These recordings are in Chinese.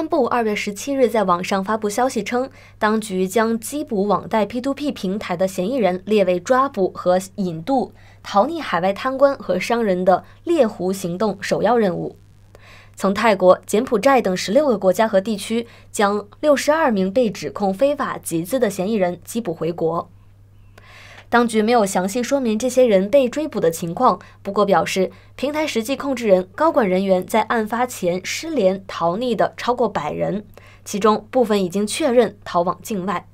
公安部二月十七日在网上发布消息称，当局将缉捕网贷 P2P 平台的嫌疑人列为抓捕和引渡逃匿海外贪官和商人的猎狐行动首要任务。从泰国、柬埔寨等十六个国家和地区，将六十二名被指控非法集资的嫌疑人缉捕回国。当局没有详细说明这些人被追捕的情况，不过表示平台实际控制人、高管人员在案发前失联逃匿的超过百人，其中部分已经确认逃往境外。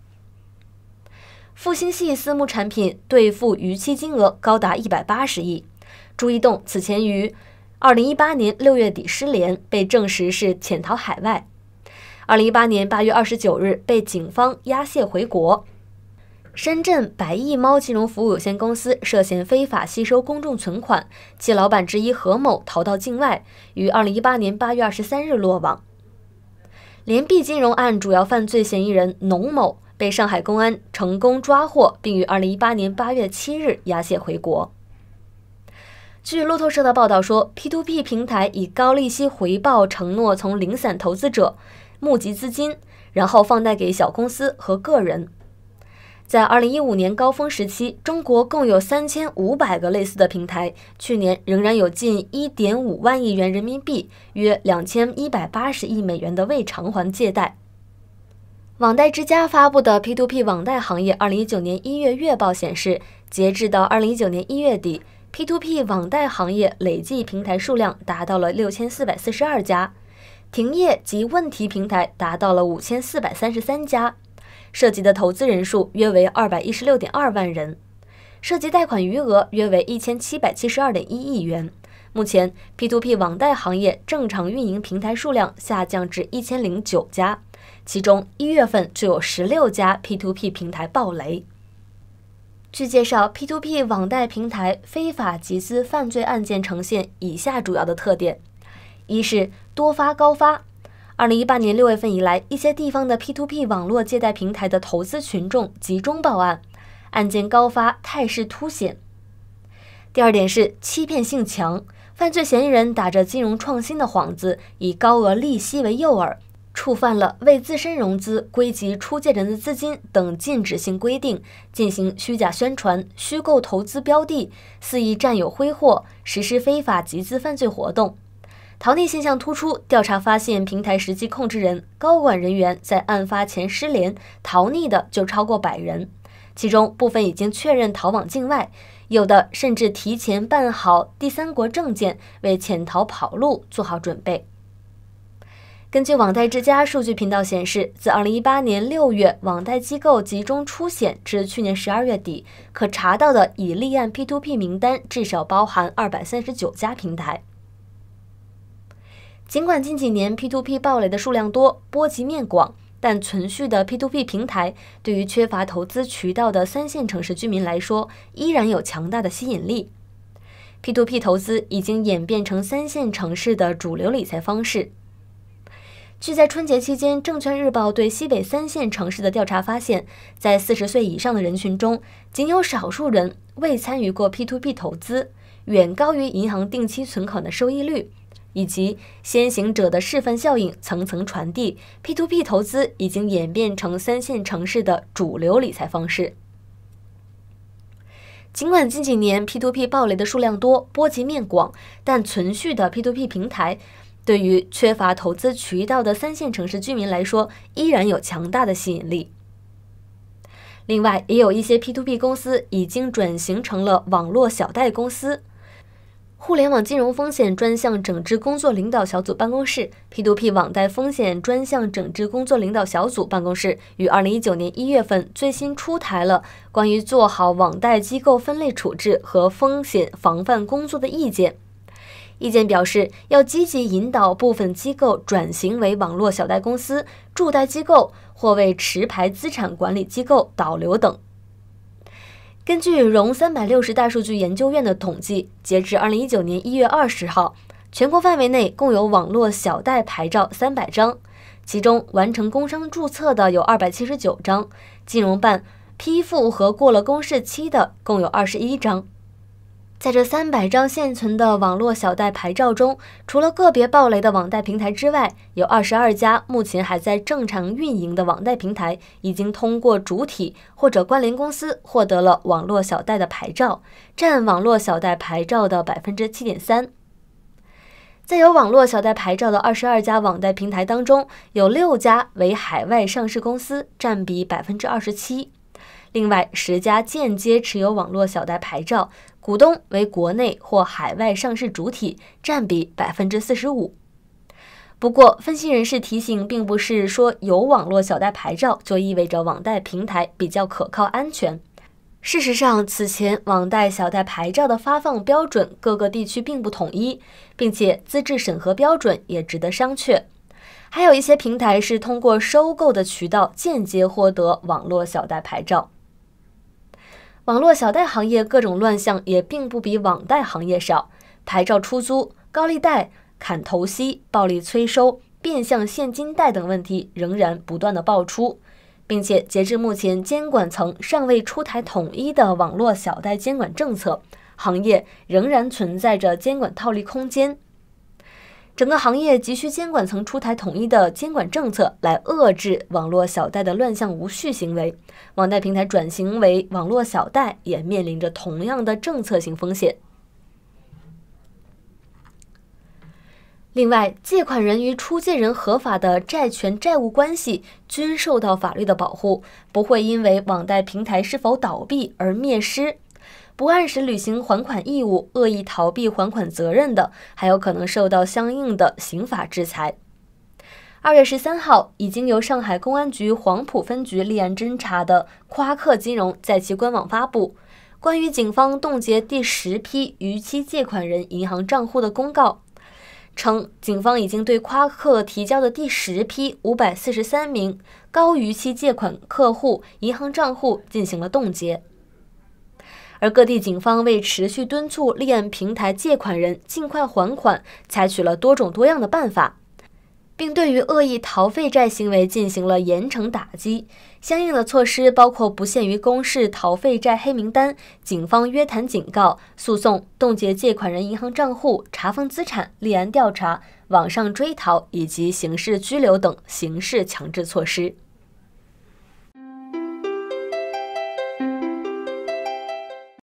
复星系私募产品兑付逾期金额高达一百八十亿。朱一栋此前于二零一八年六月底失联，被证实是潜逃海外，二零一八年八月二十九日被警方押解回国。深圳百亿猫金融服务有限公司涉嫌非法吸收公众存款，其老板之一何某逃到境外，于二零一八年八月二十三日落网。联币金融案主要犯罪嫌疑人农某被上海公安成功抓获，并于二零一八年八月七日押解回国。据路透社的报道说，P2P 平台以高利息回报承诺，从零散投资者募集资金，然后放贷给小公司和个人。在二零一五年高峰时期，中国共有三千五百个类似的平台。去年仍然有近一点五万亿元人民币（约两千一百八十亿美元）的未偿还借贷。网贷之家发布的 P2P 网贷行业二零一九年一月月报显示，截至到二零一九年一月底，P2P 网贷行业累计平台数量达到了六千四百四十二家，停业及问题平台达到了五千四百三十三家。涉及的投资人数约为二百一十六点二万人，涉及贷款余额约为一千七百七十二点一亿元。目前 P2P 网贷行业正常运营平台数量下降至一千零九家，其中一月份就有十六家 P2P 平台爆雷。据介绍，P2P 网贷平台非法集资犯罪案件呈现以下主要的特点：一是多发、高发。二零一八年六月份以来，一些地方的 P2P 网络借贷平台的投资群众集中报案，案件高发态势凸显。第二点是欺骗性强，犯罪嫌疑人打着金融创新的幌子，以高额利息为诱饵，触犯了为自身融资、归集出借人的资金等禁止性规定，进行虚假宣传、虚构投资标的、肆意占有挥霍，实施非法集资犯罪活动。逃匿现象突出，调查发现平台实际控制人、高管人员在案发前失联逃匿的就超过百人，其中部分已经确认逃往境外，有的甚至提前办好第三国证件，为潜逃跑路做好准备。根据网贷之家数据频道显示，自2018年6月网贷机构集中出险至去年12月底，可查到的已立案 P2P 名单至少包含239家平台。尽管近几年 P to P 暴雷的数量多、波及面广，但存续的 P to P 平台对于缺乏投资渠道的三线城市居民来说，依然有强大的吸引力。P to P 投资已经演变成三线城市的主流理财方式。据在春节期间，《证券日报》对西北三线城市的调查发现，在四十岁以上的人群中，仅有少数人未参与过 P to P 投资，远高于银行定期存款的收益率。以及先行者的示范效应层层传递，P to P 投资已经演变成三线城市的主流理财方式。尽管近几年 P to P 暴雷的数量多、波及面广，但存续的 P to P 平台对于缺乏投资渠道的三线城市居民来说，依然有强大的吸引力。另外，也有一些 P to P 公司已经转型成了网络小贷公司。互联网金融风险专项整治工作领导小组办公室、P2P 网贷风险专项整治工作领导小组办公室于二零一九年一月份最新出台了《关于做好网贷机构分类处置和风险防范工作的意见》。意见表示，要积极引导部分机构转型为网络小贷公司、助贷机构或为持牌资产管理机构导流等。根据融三百六十大数据研究院的统计，截至二零一九年一月二十号，全国范围内共有网络小贷牌照三百张，其中完成工商注册的有二百七十九张，金融办批复和过了公示期的共有二十一张。在这三百张现存的网络小贷牌照中，除了个别暴雷的网贷平台之外，有二十二家目前还在正常运营的网贷平台已经通过主体或者关联公司获得了网络小贷的牌照，占网络小贷牌照的百分之七点三。在有网络小贷牌照的二十二家网贷平台当中，有六家为海外上市公司，占比百分之二十七，另外十家间接持有网络小贷牌照。股东为国内或海外上市主体，占比百分之四十五。不过，分析人士提醒，并不是说有网络小贷牌照就意味着网贷平台比较可靠安全。事实上，此前网贷小贷牌照的发放标准，各个地区并不统一，并且资质审核标准也值得商榷。还有一些平台是通过收购的渠道间接获得网络小贷牌照。网络小贷行业各种乱象也并不比网贷行业少，牌照出租、高利贷、砍头息、暴力催收、变相现金贷等问题仍然不断的爆出，并且截至目前，监管层尚未出台统一的网络小贷监管政策，行业仍然存在着监管套利空间。整个行业急需监管层出台统一的监管政策，来遏制网络小贷的乱象无序行为。网贷平台转型为网络小贷，也面临着同样的政策性风险。另外，借款人与出借人合法的债权债务关系均受到法律的保护，不会因为网贷平台是否倒闭而灭失。不按时履行还款义务、恶意逃避还款责任的，还有可能受到相应的刑法制裁。二月十三号，已经由上海公安局黄浦分局立案侦查的夸克金融在其官网发布关于警方冻结第十批逾期借款人银行账户的公告，称警方已经对夸克提交的第十批五百四十三名高逾期借款客户银行账户进行了冻结。而各地警方为持续敦促立案平台借款人尽快还款，采取了多种多样的办法，并对于恶意逃废债行为进行了严惩打击。相应的措施包括不限于公示逃废债黑名单、警方约谈警告、诉讼、冻结借款人银行账户、查封资产、立案调查、网上追逃以及刑事拘留等刑事强制措施。